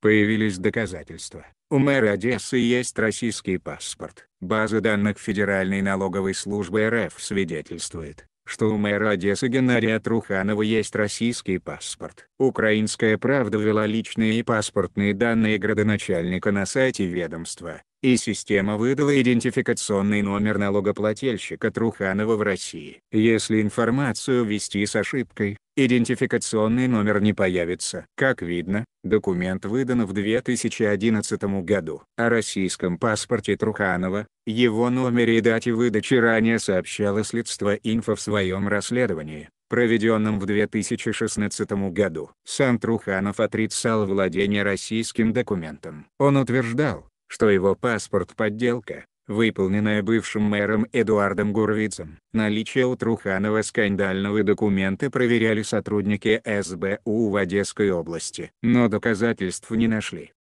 Появились доказательства. У мэра Одессы есть российский паспорт. База данных Федеральной налоговой службы РФ свидетельствует, что у мэра Одессы Геннадия Труханова есть российский паспорт. Украинская правда ввела личные и паспортные данные градоначальника на сайте ведомства, и система выдала идентификационный номер налогоплательщика Труханова в России. Если информацию ввести с ошибкой, идентификационный номер не появится. Как видно, документ выдан в 2011 году. О российском паспорте Труханова, его номере и дате выдачи ранее сообщало следство «Инфо» в своем расследовании, проведенном в 2016 году. Сам Труханов отрицал владение российским документом. Он утверждал, что его паспорт – подделка, выполненная бывшим мэром Эдуардом Гуровицем. Наличие у Труханова скандального документа проверяли сотрудники СБУ в Одесской области, но доказательств не нашли.